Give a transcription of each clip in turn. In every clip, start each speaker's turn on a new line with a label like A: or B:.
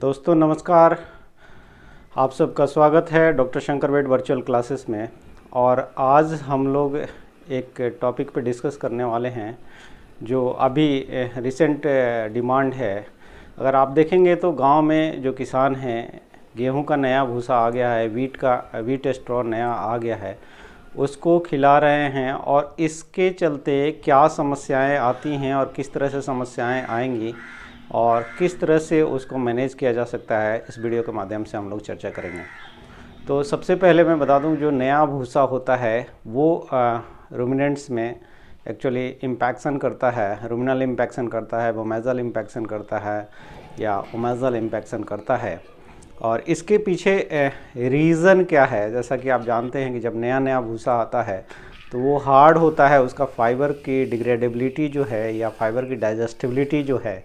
A: दोस्तों नमस्कार आप सबका स्वागत है डॉक्टर शंकर बेट वर्चुअल क्लासेस में और आज हम लोग एक टॉपिक पर डिस्कस करने वाले हैं जो अभी रिसेंट डिमांड है अगर आप देखेंगे तो गांव में जो किसान हैं गेहूं का नया भूसा आ गया है वीट का वीट स्ट्रॉ नया आ गया है उसको खिला रहे हैं और इसके चलते क्या समस्याएं आती हैं और किस तरह से समस्याएं आएंगी और किस तरह से उसको मैनेज किया जा सकता है इस वीडियो के माध्यम से हम लोग चर्चा करेंगे तो सबसे पहले मैं बता दूं जो नया भूसा होता है वो रूमिनेंट्स में एक्चुअली इम्पैक्शन करता है रूमिनल इम्पैक्शन करता है वोमेजल इम्पैक्शन करता है या ओमेजल इम्पैक्शन करता है और इसके पीछे रीज़न क्या है जैसा कि आप जानते हैं कि जब नया नया भूसा आता है तो वो हार्ड होता है उसका फाइबर की डिग्रेडेबिलिटी जो है या फाइबर की डाइजेस्टिबिलिटी जो है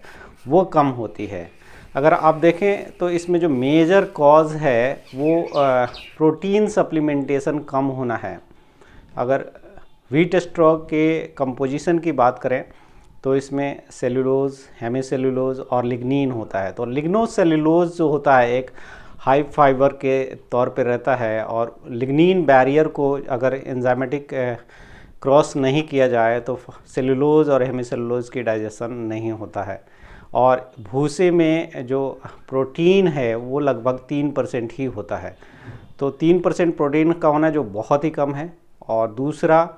A: वो कम होती है अगर आप देखें तो इसमें जो मेजर कॉज है वो प्रोटीन सप्लीमेंटेशन कम होना है अगर व्हीट स्ट्रॉक के कंपोजिशन की बात करें तो इसमें सेलुलोज हेमीसेलुलोज और लिग्निन होता है तो लिग्नोसेलुलोज जो होता है एक हाई फाइबर के तौर पर रहता है और लिग्निन बैरियर को अगर एंजाइमेटिक क्रॉस नहीं किया जाए तो सेलुलोज और हेमीसेलुलोज की डाइजेशन नहीं होता है और भूसे में जो प्रोटीन है वो लगभग तीन परसेंट ही होता है तो तीन परसेंट प्रोटीन का होना जो बहुत ही कम है और दूसरा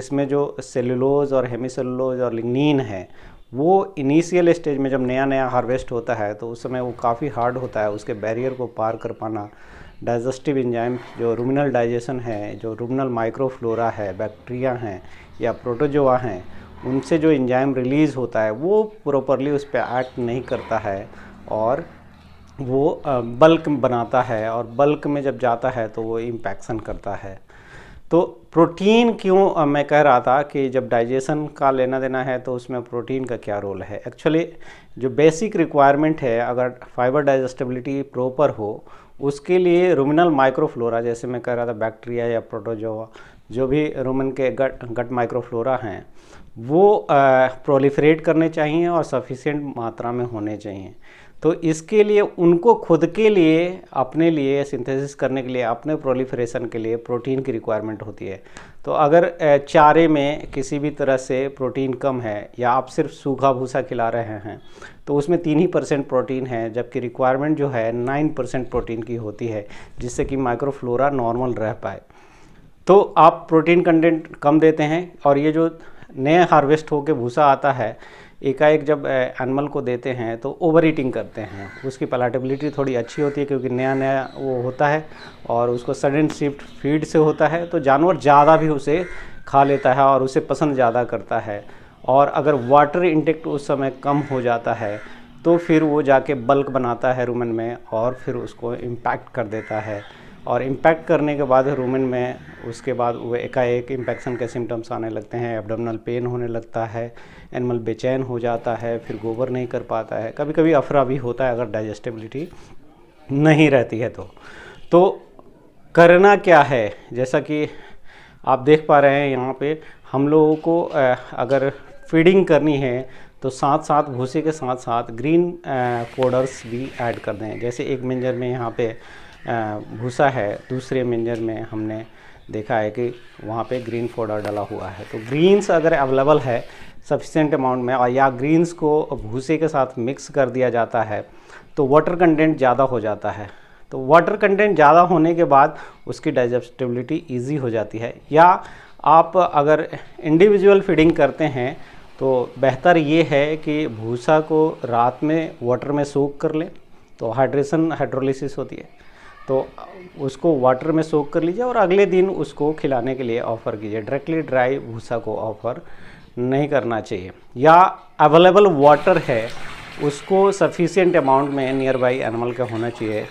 A: इसमें जो सेलुलोज और हेमिसेलुलोज और लिग्निन है वो इनिशियल स्टेज में जब नया नया हार्वेस्ट होता है तो उस समय वो काफ़ी हार्ड होता है उसके बैरियर को पार कर पाना डाइजेस्टिव इंजाइम जो रूमिनल डाइजेशन है जो रूमिनल माइक्रोफ्लोरा है बैक्टीरिया हैं या प्रोटोजोआ हैं उनसे जो इंजाइम रिलीज़ होता है वो प्रॉपरली उस पर एक्ट नहीं करता है और वो बल्क बनाता है और बल्क में जब जाता है तो वो इम्पैक्शन करता है तो प्रोटीन क्यों मैं कह रहा था कि जब डाइजेशन का लेना देना है तो उसमें प्रोटीन का क्या रोल है एक्चुअली जो बेसिक रिक्वायरमेंट है अगर फाइबर डाइजेस्टिबिलिटी प्रॉपर हो उसके लिए रोमिनल माइक्रोफ्लोरा जैसे मैं कह रहा था बैक्टीरिया या प्रोटोजोवा जो भी रोमन के गट गट माइक्रोफ्लोरा हैं वो प्रोलिफरेट करने चाहिए और सफिशेंट मात्रा में होने चाहिए तो इसके लिए उनको खुद के लिए अपने लिए सिंथेसिस करने के लिए अपने प्रोलिफरेशन के लिए प्रोटीन की रिक्वायरमेंट होती है तो अगर चारे में किसी भी तरह से प्रोटीन कम है या आप सिर्फ सूखा भूसा खिला रहे हैं तो उसमें तीन ही परसेंट प्रोटीन है जबकि रिक्वायरमेंट जो है नाइन परसेंट प्रोटीन की होती है जिससे कि माइक्रोफ्लोरा नॉर्मल रह पाए तो आप प्रोटीन कंटेंट कम देते हैं और ये जो नए हार्वेस्ट होकर भूसा आता है एकाएक जब एनिमल को देते हैं तो ओवर ईटिंग करते हैं उसकी पलाटेबिलिटी थोड़ी अच्छी होती है क्योंकि नया नया वो होता है और उसको सडन शिफ्ट फीड से होता है तो जानवर ज़्यादा भी उसे खा लेता है और उसे पसंद ज़्यादा करता है और अगर वाटर इंटेक्ट उस समय कम हो जाता है तो फिर वो जाके बल्क बनाता है रूमन में और फिर उसको इम्पैक्ट कर देता है और इम्पैक्ट करने के बाद रूमेन में उसके बाद वो एकाएक इम्पेक्शन के सिम्टम्स आने लगते हैं एबडोमिनल पेन होने लगता है एनिमल बेचैन हो जाता है फिर गोबर नहीं कर पाता है कभी कभी अफरा भी होता है अगर डाइजेस्टिबिलिटी नहीं रहती है तो तो करना क्या है जैसा कि आप देख पा रहे हैं यहाँ पे हम लोगों को अगर फीडिंग करनी है तो साथ साथ भूसे के साथ साथ ग्रीन पाउडर्स भी ऐड कर दें जैसे एक मिंजर में यहाँ पे भूसा है दूसरे मिंजर में हमने देखा है कि वहाँ पे ग्रीन फोडर डला हुआ है तो ग्रीन्स अगर अवेलेबल है सफिशेंट अमाउंट में और या ग्रीन्स को भूसे के साथ मिक्स कर दिया जाता है तो वाटर कंटेंट ज़्यादा हो जाता है तो वाटर कंटेंट ज़्यादा होने के बाद उसकी डाइजेस्टिबिलिटी ईजी हो जाती है या आप अगर इंडिविजुअल फीडिंग करते हैं तो बेहतर ये है कि भूसा को रात में वाटर में सूख कर लें तो हाइड्रेशन हाइड्रोलिसिस होती है तो उसको वाटर में सोख कर लीजिए और अगले दिन उसको खिलाने के लिए ऑफ़र कीजिए डायरेक्टली ड्राई भूसा को ऑफ़र नहीं करना चाहिए या अवेलेबल वाटर है उसको सफिशियंट अमाउंट में नियर बाई एनिमल का होना चाहिए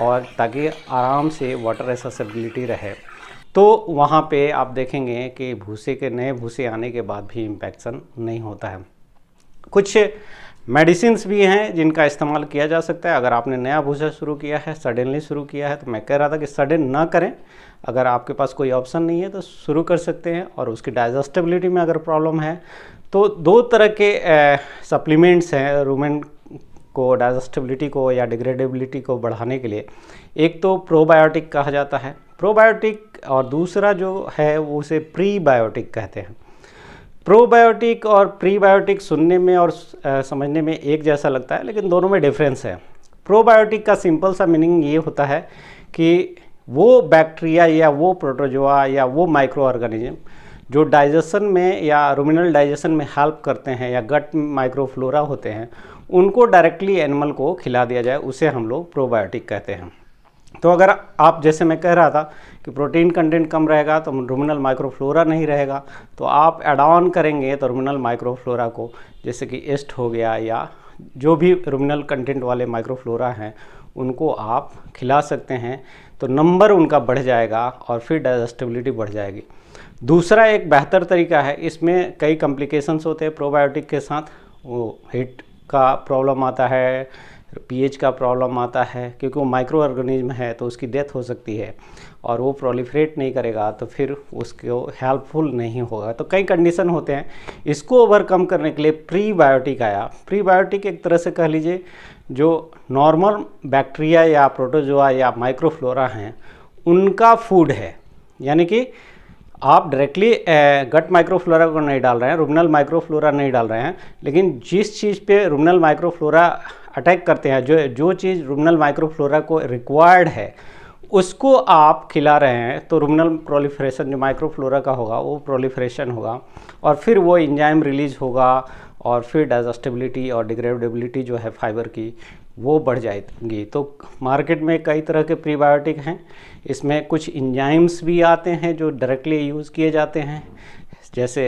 A: और ताकि आराम से वाटर एसेसबिलिटी रहे तो वहाँ पे आप देखेंगे कि भूसे के नए भूसे आने के बाद भी इम्पेक्शन नहीं होता है कुछ मेडिसिन भी हैं जिनका इस्तेमाल किया जा सकता है अगर आपने नया भूसा शुरू किया है सडनली शुरू किया है तो मैं कह रहा था कि सडन ना करें अगर आपके पास कोई ऑप्शन नहीं है तो शुरू कर सकते हैं और उसकी डाइजेस्टेबिलिटी में अगर प्रॉब्लम है तो दो तरह के सप्लीमेंट्स हैं रूमेन को डाइजेस्टेबिलिटी को या डिग्रेडेबिलिटी को बढ़ाने के लिए एक तो प्रोबायोटिक कहा जाता है प्रोबायोटिक और दूसरा जो है वो उसे प्रीबायोटिक कहते हैं प्रोबायोटिक और प्रीबायोटिक सुनने में और समझने में एक जैसा लगता है लेकिन दोनों में डिफरेंस है प्रोबायोटिक का सिंपल सा मीनिंग ये होता है कि वो बैक्टीरिया या वो प्रोटोजोआ या वो माइक्रो ऑर्गेनिज्म जो डाइजेशन में या रोमिनल डाइजेशन में हेल्प करते हैं या गट माइक्रोफ्लोरा होते हैं उनको डायरेक्टली एनिमल को खिला दिया जाए उसे हम लोग प्रोबायोटिक कहते हैं तो अगर आप जैसे मैं कह रहा था कि प्रोटीन कंटेंट कम रहेगा तो रोमिनल माइक्रोफ्लोरा नहीं रहेगा तो आप एड ऑन करेंगे तो रूमिनल माइक्रोफ्लोरा को जैसे कि एस्ट हो गया या जो भी रोमिनल कंटेंट वाले माइक्रोफ्लोरा हैं उनको आप खिला सकते हैं तो नंबर उनका बढ़ जाएगा और फिर डाइजेस्टिबिलिटी बढ़ जाएगी दूसरा एक बेहतर तरीका है इसमें कई कॉम्प्लिकेशंस होते हैं प्रोबायोटिक के साथ वो हिट का प्रॉब्लम आता है पीएच का प्रॉब्लम आता है क्योंकि वो माइक्रो ऑर्गेनिज्म है तो उसकी डेथ हो सकती है और वो प्रोलिफ्रेट नहीं करेगा तो फिर उसको हेल्पफुल नहीं होगा तो कई कंडीशन होते हैं इसको ओवरकम करने के लिए प्रीबायोटिक आया प्रीबायोटिक एक तरह से कह लीजिए जो नॉर्मल बैक्टीरिया या प्रोटोजोआ या माइक्रोफ्लोरा हैं उनका फूड है यानी कि आप डायरेक्टली गट माइक्रोफ्लोरा को नहीं डाल रहे हैं रुमनल माइक्रोफ्लोरा नहीं डाल रहे हैं लेकिन जिस चीज़ पे रुमनल माइक्रोफ्लोरा अटैक करते हैं जो जो चीज़ रुमनल माइक्रोफ्लोरा को रिक्वायर्ड है उसको आप खिला रहे हैं तो रुमनल प्रोलीफ्रेशन जो माइक्रोफ्लोरा का होगा वो प्रोलीफ्रेशन होगा और फिर वो इंजाइम रिलीज होगा और फिर डाइजस्टेबिलिटी और डिग्रेडेबिलिटी जो है फाइबर की वो बढ़ जाएगी तो मार्केट में कई तरह के प्रीबायोटिक हैं इसमें कुछ इंजाइम्स भी आते हैं जो डायरेक्टली यूज़ किए जाते हैं जैसे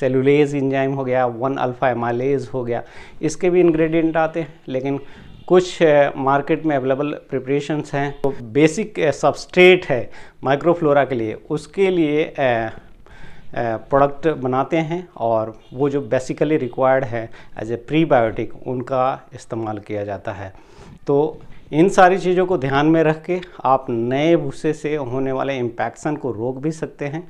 A: सेलुलेज इंजाइम हो गया वन अल्फ़ा एमालेज हो गया इसके भी इंग्रेडिएंट आते हैं लेकिन कुछ मार्केट में अवेलेबल प्रिपरेशंस हैं तो बेसिक सबस्ट्रेट है माइक्रोफ्लोरा के लिए उसके लिए प्रोडक्ट बनाते हैं और वो जो बेसिकली रिक्वायर्ड है एज ए प्रीबायोटिक उनका इस्तेमाल किया जाता है तो इन सारी चीज़ों को ध्यान में रख के आप नए भूसे से होने वाले इम्पैक्शन को रोक भी सकते हैं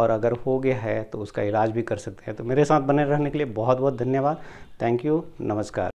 A: और अगर हो गया है तो उसका इलाज भी कर सकते हैं तो मेरे साथ बने रहने के लिए बहुत बहुत धन्यवाद थैंक यू नमस्कार